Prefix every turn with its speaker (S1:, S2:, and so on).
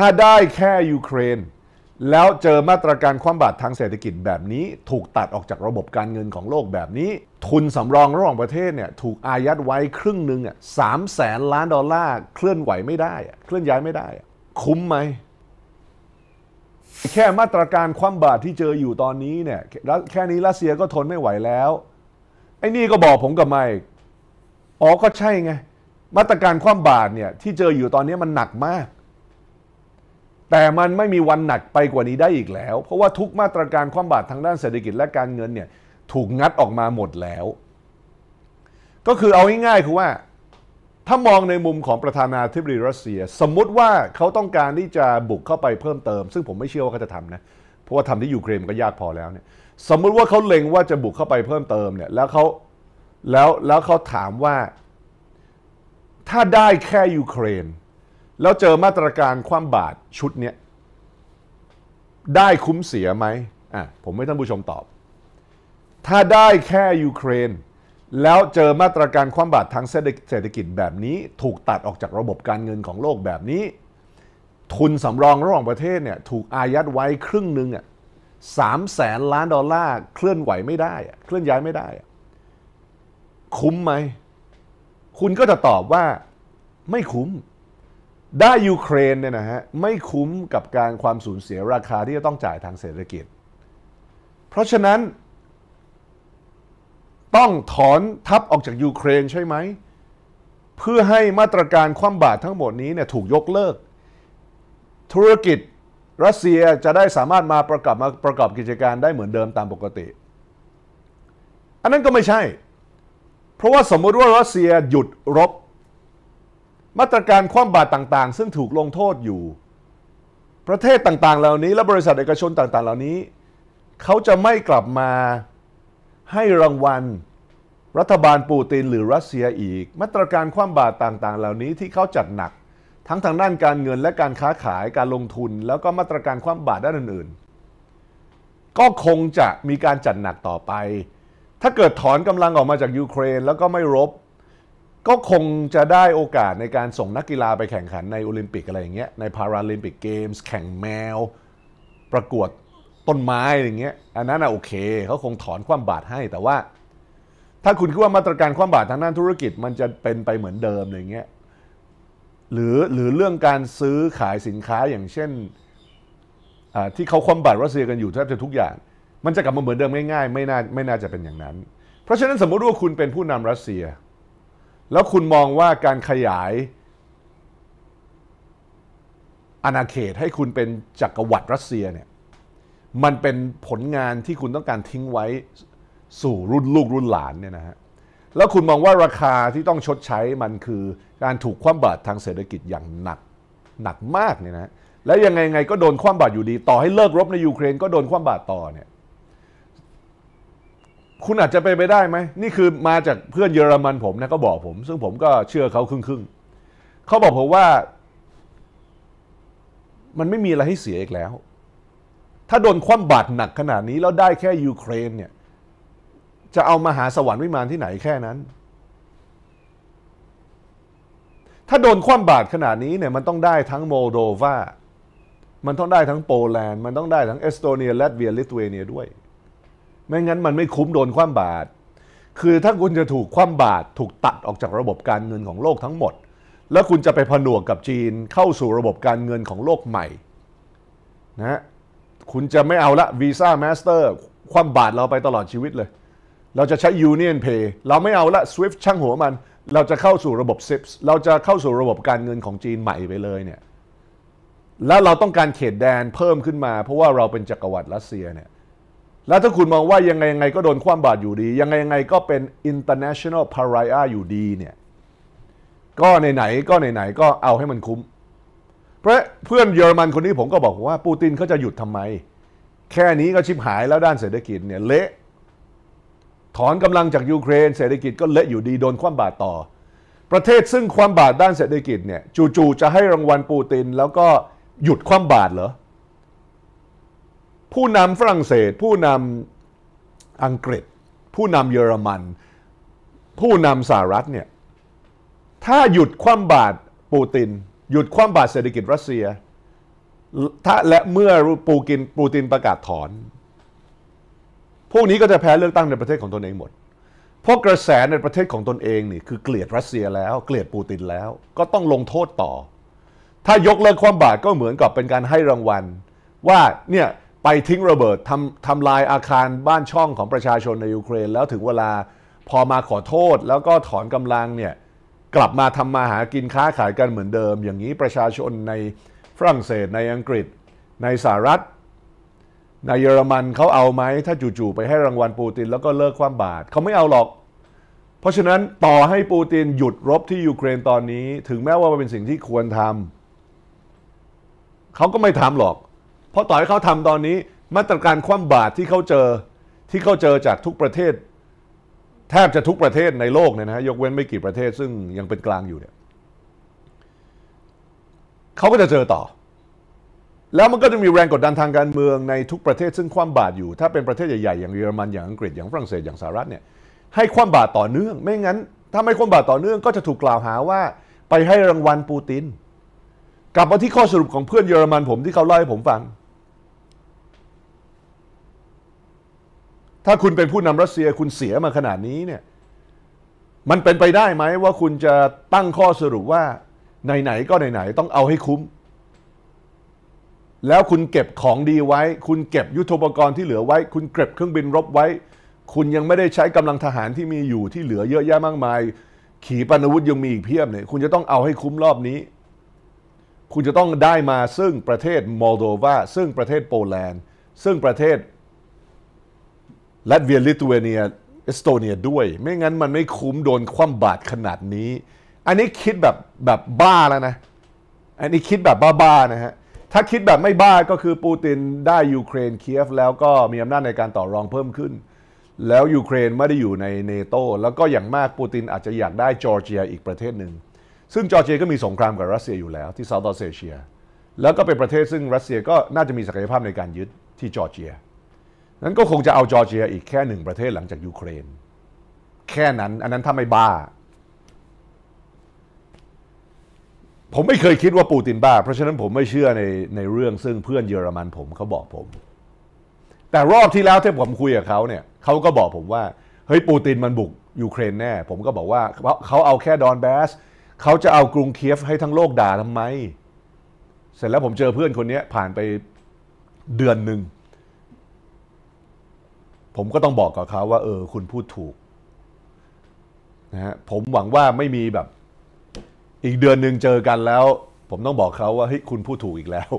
S1: ถ้าได้แค่ยูเครน แล้วเจอมาตรการคว่ำบาตรทางเศรษฐกิจแบบนี้ ถูกตัดออกจากระบบการเงินของโลกแบบนี้ ทุนสำรองระหว่างประเทศเนี่ยถูกอายัดไว้ครึ่งหนึ่งอ่ะสามแสนล้าน ดอลลาร์เคลื่อนไหวไม่ได้อะเคลื่อนย้ายไม่ได้อะคุ้มไหมแค่มาตรการคว่ำบาตรที่เจออยู่ตอนนี้เนี่ยแค่นี้รัสเซียก็ทนไม่ไหวแล้วไอ้นี่ก็บอกผมกับไมค์อ๋อก็ใช่ไงมาตรการคว่ำบาตรเนี่ยที่เจออยู่ตอนนี้มันหนักมากแต่มันไม่มีวันหนักไปกว่านี้ได้อีกแล้ว เพราะว่าทุกมาตรการความบาตรทางด้านเศรษฐกิจและการเงินเนี่ยถูกงัดออกมาหมดแล้ว ก็คือเอาง่ายๆคือว่าถ้ามองในมุมของประธานาธิบดีรัสเซีย สมมุติว่าเขาต้องการที่จะบุกเข้าไปเพิ่มเติมซึ่งผมไม่เชื่อว่าเขาจะทำนะเพราะว่าทำที่ยูเครนก็ยากพอแล้วเนี่ยสมมุติว่าเขาเล็งว่าจะบุกเข้าไปเพิ่มเติมเนี่ยแล้วเขาแล้ว แล้วเขาถามว่าถ้าได้แค่ยูเครนแล้วเจอมาตรการคว่ำบาตรชุดเนี้ยได้คุ้มเสียไหมอ่ะผมให้ท่านผู้ชมตอบ ถ้าได้แค่ยูเครน แล้วเจอมาตรการคว่ำบาตรทางเศรษฐกิจแบบนี้ ถูกตัดออกจากระบบการเงินของโลกแบบนี้ ทุนสำรองระหว่างประเทศเนี่ยถูกอายัดไว้ครึ่งหนึ่งอ่ะสามแสนล้านดอลลาร์เคลื่อนไหวไม่ได้อะเคลื่อนย้ายไม่ได้อ่ะคุ้มไหม คุณก็จะตอบว่าไม่คุ้มได้ยูเครนเนี่ยนะฮะไม่คุ้มกับการความสูญเสียราคาที่จะต้องจ่ายทางเศรษฐกิจ เพราะฉะนั้นต้องถอนทัพออกจากยูเครนใช่ไหม เพื่อให้มาตรการคว่ำบาตรทั้งหมดนี้เนี่ยถูกยกเลิก ธุรกิจรัสเซียจะได้สามารถมาประกอบมาประกอบกิจการได้เหมือนเดิมตามปกติ อันนั้นก็ไม่ใช่ เพราะว่าสมมติว่ารัสเซียหยุดรบมาตรการคว่ำบาตรต่างๆ ซึ่งถูกลงโทษอยู่ ประเทศต่างๆ เหล่านี้ และบริษัทเอกชนต่างๆ เหล่านี้เขาจะไม่กลับมาให้รางวัล รัฐบาลปูตินหรือรัสเซียอีก มาตรการคว่ำบาตรต่างๆ เหล่านี้ที่เขาจัดหนัก ทั้งทางด้านการเงินและการค้าขายการลงทุน แล้วก็มาตรการคว่ำบาตรด้านอื่นๆ ก็คงจะมีการจัดหนักต่อไป ถ้าเกิดถอนกำลังออกมาจากยูเครน แล้วก็ไม่รบก็คงจะได้โอกาสในการส่งนักกีฬาไปแข่งขันในโอลิมปิกอะไรอย่างเงี้ยในพาราลิมปิกเกมส์แข่งแมว ประกวดต้นไม้อะไรเงี้ยอันนั้นอะโอเคเขาคงถอนความบาดให้แต่ว่า ถ้าคุณคิดว่ามาตรการความบาดทางด้านธุรกิจมันจะเป็นไปเหมือนเดิมอะไรเงี้ยหรือหรือเรื่องการซื้อขายสินค้าอย่างเช่นที่เขาความบาดรัสเซียกันอยู่แทบจะทุกอย่าง มันจะกลับมาเหมือนเดิมง่ายๆไม่น่าไม่น่าจะเป็นอย่างนั้น เพราะฉะนั้นสมมติว่าคุณเป็นผู้นำรัสเซียแล้วคุณมองว่าการขยายอาณาเขตให้คุณเป็นจักรวรรดิรัสเซียเนี่ยมันเป็นผลงานที่คุณต้องการทิ้งไว้สู่รุ่นลูกรุ่นหลานเนี่ยนะฮะแล้วคุณมองว่าราคาที่ต้องชดใช้มันคือการถูกคว่ำบาตรทางเศรษฐกิจอย่างหนักหนักมากเนี่ยนะแล้วยังไงไงก็โดนคว่ำบาตรอยู่ดี ต่อให้เลิกรบในยูเครน ก็โดนคว่ำบาตรต่อเนี่ยคุณอาจจะไปไปได้ไหมนี่คือมาจากเพื่อนเยอรมันผมนะก็บอกผม ซึ่งผมก็เชื่อเขาครึ่งครึ่งเขาบอกผมว่ามันไม่มีอะไรให้เสียอีกแล้ว ถ้าโดนคว่ำบาตรหนักขนาดนี้แล้วได้แค่ยูเครนเนี่ยจะเอามาหาสวรรค์วิมานที่ไหนแค่นั้น ถ้าโดนคว่ำบาตรขนาดนี้เนี่ยมันต้องได้ทั้งโมโดวา มันต้องได้ทั้งโปแลนด์มันต้องได้ทั้งเอสโตเนียแลตเวียลิทัวเนียด้วยไม่งั้นมันไม่คุ้มโดนคว่ำบาตรคือถ้าคุณจะถูกคว่ำบาตรถูกตัดออกจากระบบการเงินของโลกทั้งหมด แล้วคุณจะไปผนวกกับจีน เข้าสู่ระบบการเงินของโลกใหม่ นะ คุณจะไม่เอาละวีซ่ามาสเตอร์คว่ำบาตรเราไปตลอดชีวิตเลย เราจะใช้นียนเพย์เราไม่เอาละสวิฟช่างหัวมัน เราจะเข้าสู่ระบบิปส์เราจะเข้าสู่ระบบการเงินของจีนใหม่ไปเลยเนี่ยแล้วเราต้องการเขตแดนเพิ่มขึ้นมาเพราะว่าเราเป็นจักรวรรดิรัสเซียเนี่ยแล้วถ้าคุณมองว่ายังไงยังไงก็โดนคว่ำบาตรอยู่ดี ยังไงยังไงก็เป็น international pariah อยู่ดีเนี่ยก็ไหนๆก็ไหน ๆ ก็เอาให้มันคุ้ม เพราะเพื่อนเยอรมันคนนี้ผมก็บอกว่าปูตินเขาจะหยุดทำไม แค่นี้ก็ชิบหายแล้วด้านเศรษฐกิจเนี่ย เละ ถอนกำลังจากยูเครนเศรษฐกิจก็เละอยู่ดี โดนคว่ำบาตรต่อ ประเทศซึ่งความบาตรด้านเศรษฐกิจเนี่ยจู่ๆจะให้รางวัลปูติน แล้วก็หยุดคว่ำบาตรเหรอผู้นำฝรั่งเศสผู้นำอังกฤษ ผู้นำเยอรมัน ผู้นำสหรัฐเนี่ยถ้าหยุดคว่ำบาตรปูตินหยุดคว่ำบาตรเศรษฐกิจรัสเซีย ถ้าและเมื่อปูกินปูตินประกาศถอนพวกนี้ก็จะแพ้เลือกตั้งในประเทศของตนเองหมดเพราะกระแสในประเทศของตนเองนี่คือเกลียดรัสเซียแล้ว เกลียดปูตินแล้ว ก็ต้องลงโทษต่อ ถ้ายกเลิกความบาตก็เหมือนกับเป็นการให้รางวัลว่าเนี่ยไปทิ้งระเบิดทำทำลายอาคารบ้านช่องของประชาชนในยูเครน แล้วถึงเวลาพอมาขอโทษแล้วก็ถอนกำลังเนี่ย กลับมาทำมาหากินค้าขายกันเหมือนเดิม อย่างนี้ประชาชนในฝรั่งเศสในอังกฤษในสหรัฐ ในเยอรมันเขาเอาไหมถ้าจู่ๆไปให้รางวัลปูตินแล้วก็เลิกความบาดเขาไม่เอาหรอก เพราะฉะนั้นต่อให้ปูตินหยุดรบที่ยูเครนตอนนี้ถึงแม้ว่ามันเป็นสิ่งที่ควรทำเขาก็ไม่ทำหรอกเพราะต่อให้เขาทำตอนนี้มาตรการคว่ำบาตรที่เขาเจอที่เขาเจอจากทุกประเทศ แทบจะทุกประเทศในโลกเนี่ยนะฮะยกเว้นไม่กี่ประเทศซึ่งยังเป็นกลางอยู่เนี่ยเขาก็จะเจอต่อ แล้วมันก็จะมีแรงกดดันทางการเมืองในทุกประเทศ ซึ่งคว่ำบาตรอยู่ ถ้าเป็นประเทศใหญ่ๆอย่างเยอรมันอย่างอังกฤษอย่างฝรั่งเศสอย่างสหรัฐเนี่ยให้คว่ำบาตรต่อเนื่อง ไม่งั้น ถ้าไม่คว่ำบาตรต่อเนื่อง ก็จะถูกกล่าวหาว่าไปให้รางวัลปูตินกลับมาที่ข้อสรุปของเพื่อนเยอรมันผมที่เขาเล่าให้ผมฟังถ้าคุณเป็นผู้นำรัสเซียคุณเสียมาขนาดนี้เนี่ยมันเป็นไปได้ไหมว่าคุณจะตั้งข้อสรุปว่าไหนๆก็ไหนๆต้องเอาให้คุ้ม แล้วคุณเก็บของดีไว้ คุณเก็บยุทโธปกรณ์ที่เหลือไว้ คุณเก็บเครื่องบินรบไว้ คุณยังไม่ได้ใช้กำลังทหารที่มีอยู่ที่เหลือเยอะแยะมากมาย ขีปนาวุธยังมีอีกเพียบเนี่ยคุณจะต้องเอาให้คุ้มรอบนี้ คุณจะต้องได้มาซึ่งประเทศมอลโดวาซึ่งประเทศโปแลนด์ ซึ่งประเทศละตเวียลิทัวเนียเอสโตเนียด้วยไม่งั้นมันไม่คุ้มโดนคว่ำบาตรขนาดนี้อันนี้คิดแบบแบบบ้าแล้วนะอันนี้คิดแบบบ้าๆนะฮะถ้าคิดแบบไม่บ้าก็คือปูตินได้ยูเครนเคียฟแล้วก็มีอำนาจในการต่อรองเพิ่มขึ้น แล้วยูเครนไม่ได้อยู่ในเนโตแล้วก็อย่างมากปูตินอาจจะอยากได้จอร์เจียอีกประเทศหนึ่งซึ่งจอร์เจียก็มีสงครามกับรัสเซียอยู่แล้วที่เซาท์ออสเอเชียแล้วก็เป็นประเทศซึ่งรัสเซียก็น่าจะมีศักยภาพในการยึดที่จอร์เจียนั้นก็คงจะเอาจอร์เจียอีกแค่หนึ่งประเทศหลังจากยูเครน แค่นั้นอันนั้นถ้าไม่บ้า ผมไม่เคยคิดว่าปูตินบ้าเพราะฉะนั้นผมไม่เชื่อในในเรื่องซึ่งเพื่อนเยอรมันผมเขาบอกผม แต่รอบที่แล้วที่ผมคุยกับเขาเนี่ยเขาก็บอกผมว่า เฮ้ย ปูตินมันบุกยูเครนแน่ ผมก็บอกว่าเขาเอาแค่ดอนแบสเขาจะเอากรุงเคียฟให้ทั้งโลกด่าทำไม เสร็จแล้วผมเจอเพื่อนคนนี้ผ่านไปเดือนหนึ่งผมก็ต้องบอกกับเขาว่า เออคุณพูดถูกนะฮะผมหวังว่าไม่มีแบบ อีกเดือนหนึ่งเจอกันแล้ว ผมต้องบอกเขาว่าเฮ้ยคุณพูดถูกอีกแล้ว